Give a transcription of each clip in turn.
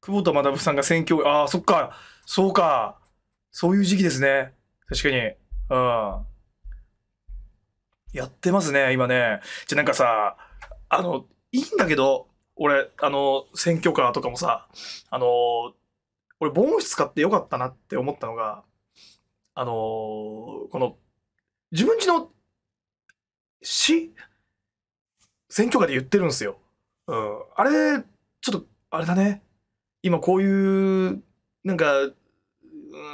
久保田学さんが選挙、ああ、そっか、そうか、そういう時期ですね。確かに。うん。やってますね、今ね。じゃ、なんかさ、あの、いいんだけど、俺、あの、選挙カーとかもさ、あの、俺、防音室買ってよかったなって思ったのが、あのこの、自分ちの、市、選挙カーで言ってるんですよ。うん。あれ、ちょっと、あれだね。今こういうなんか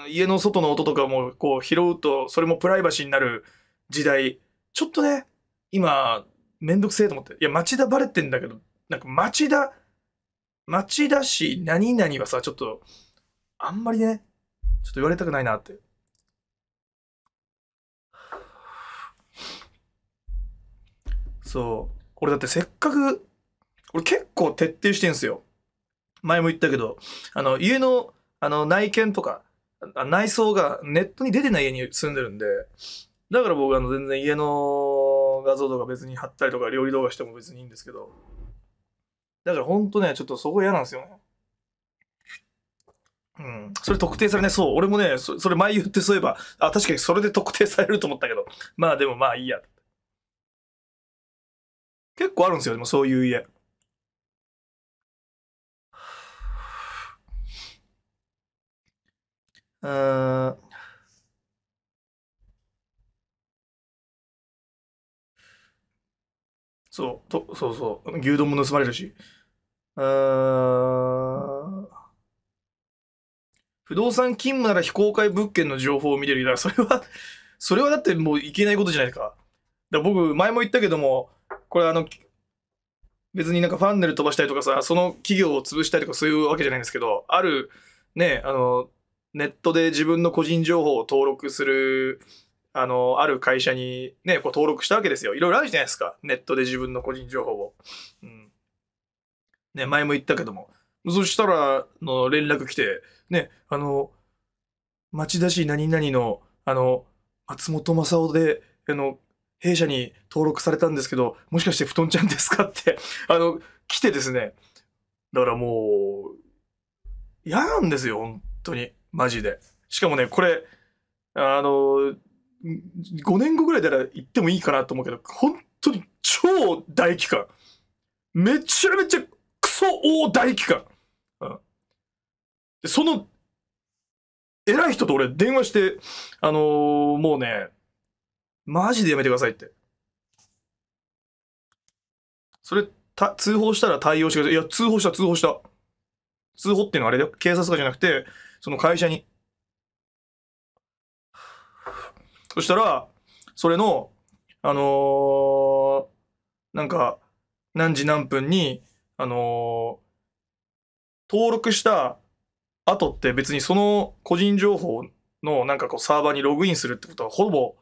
家の外の音とかもこう拾うとそれもプライバシーになる時代ちょっとね今めんどくせえと思っていや町田バレてんだけどなんか町田町田市何々はさちょっとあんまりねちょっと言われたくないなってそう俺だってせっかく俺結構徹底してんすよ前も言ったけど、あの、家の、あの、内見とか、内装がネットに出てない家に住んでるんで、だから僕あの全然家の画像とか別に貼ったりとか料理動画しても別にいいんですけど、だからほんとね、ちょっとそこ嫌なんですよね。うん。それ特定されない。そう。俺もね、それ前言ってそういえば、あ、確かにそれで特定されると思ったけど、まあでもまあいいや。結構あるんですよ、でもそういう家。うん。そう、と、そうそう。牛丼も盗まれるし。うん。不動産勤務なら非公開物件の情報を見れる。からそれはそれはだってもういけないことじゃないですか。だか僕、前も言ったけども、これあの、別になんかファンネル飛ばしたりとかさ、その企業を潰したりとかそういうわけじゃないんですけど、ある、ね、あの、ネットで自分の個人情報を登録する、あの、ある会社にね、こう登録したわけですよ。いろいろあるじゃないですか。ネットで自分の個人情報を。うん。ね、前も言ったけども。そしたら、の連絡来て、ね、あの、町田市何々の、あの、松本正夫で、あの、弊社に登録されたんですけど、もしかして布団ちゃんですかってあの、来てですね。だからもう、嫌なんですよ、本当に。マジで。しかもね、これ、あの、5年後ぐらいでら行ってもいいかなと思うけど、本当に超大期間。めちゃめちゃクソ大大期間。でその、偉い人と俺電話して、あのー、もうね、マジでやめてくださいって。それ、通報したら対応してください。いや、通報した、通報した。通報っていうのはあれだよ。警察とかじゃなくて、その会社に。そしたら、それの、あのー、なんか、何時何分に、あのー、登録した後って別にその個人情報のなんかこうサーバーにログインするってことはほぼ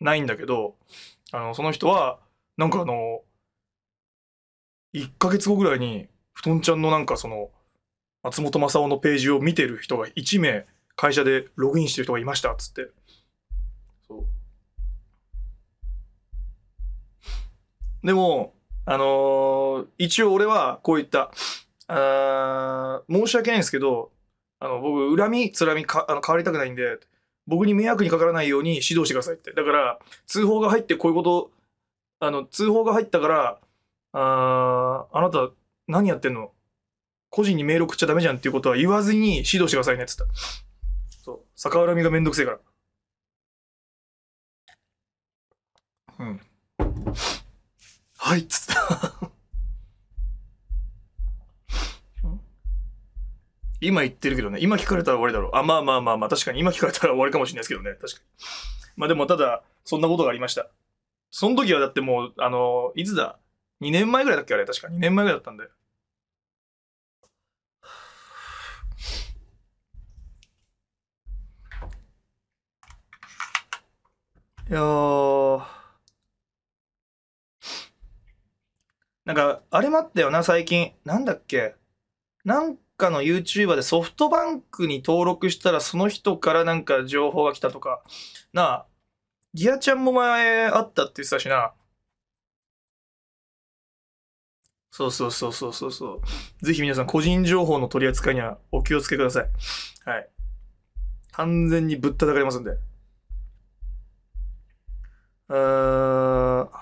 ないんだけど、あの、その人は、なんかあのー、1ヶ月後ぐらいに、布団ちゃんのなんかその、松本正夫のページを見てる人が1名会社でログインしてる人がいましたっつってでもあのー、一応俺はこういったあ申し訳ないんですけどあの僕恨みつらみかあの変わりたくないんで僕に迷惑にかからないように指導してくださいってだから通報が入ってこういうことあの通報が入ったからああなた何やってんの個人にメール送っちゃダメじゃんっていうことは言わずに指導してくださいねっつった。そう。逆恨みがめんどくせえから。うん。はいっつった今言ってるけどね、今聞かれたら終わりだろう。あ、まあまあまあまあ、確かに今聞かれたら終わりかもしれないですけどね、確かに。まあでもただ、そんなことがありました。その時はだってもう、あの、いつだ ?2 年前ぐらいだっけあれ、確か2年前ぐらいだったんだよ。いやなんか、あれもあったよな、最近。なんだっけ。なんかの YouTuber でソフトバンクに登録したら、その人からなんか情報が来たとか。なあ、ギアちゃんも前あったって言ってたしな。そうそうそうそうそうそう。ぜひ皆さん、個人情報の取り扱いにはお気をつけください。はい。完全にぶったたかれますんで。呃。